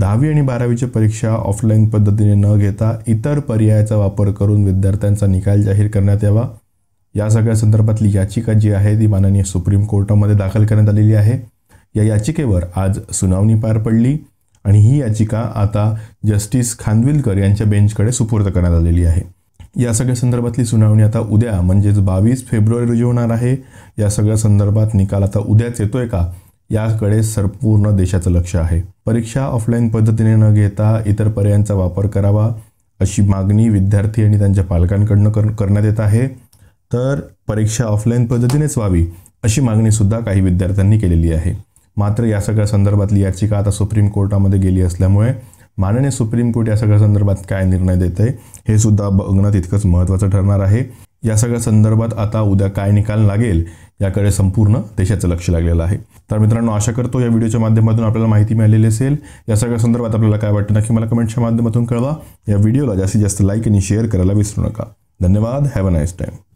दहावी आणि बारावीच्या परीक्षा ऑफलाईन पद्धतीने न घेता इतर पर्यायाचा वापर करून विद्यार्थ्यांचा निकाल जाहीर करण्यात यावा या सगळ्या संदर्भातली याचिका जी आहे ती माननीय सुप्रीम कोर्टामध्ये दाखल करण्यात आलेली आहे या याचिकेवर आज सुनावणी पार पडली आणि ही याचिका आता जस्टिस खानविलकर यांच्या बेंचकडे सुपूर्द करण्यात आलेली आहे या सगळ्या संदर्भातली सुनावणी आता उद्या म्हणजेच बावीस फेब्रुवारी रोजी होणार आहे या सगळ्या संदर्भात निकाल आता उद्याच येतोय का याकडे संपूर्ण देशाचं लक्ष आहे परीक्षा ऑफलाईन पद्धतीने न घेता इतर पर्यायांचा वापर करावा अशी मागणी विद्यार्थी आणि त्यांच्या पालकांकडनं कर करण्यात येत आहे तर परीक्षा ऑफलाईन पद्धतीनेच व्हावी अशी मागणीसुद्धा काही विद्यार्थ्यांनी केलेली आहे मात्र या सगळ्या संदर्भातली याचिका आता सुप्रीम कोर्टामध्ये गेली असल्यामुळे माननीय सुप्रीम कोर्ट या सगळ्या संदर्भात काय निर्णय देत आहे हे सुद्धा बघणं तितकंच महत्त्वाचं ठरणार आहे या सगळ्या संदर्भात आता उद्या काय निकाल लागेल याकडे संपूर्ण देशाचं लक्ष लागलेलं आहे तर मित्रांनो आशा करतो या व्हिडिओच्या माध्यमातून आपल्याला माहिती मिळालेली असेल या सगळ्या संदर्भात आपल्याला काय वाटतं नक्की मला कमेंटच्या माध्यमातून कळवा या व्हिडिओला जास्तीत जास्त लाईक आणि शेअर करायला विसरू नका धन्यवाद हॅव अ नाईस टाईम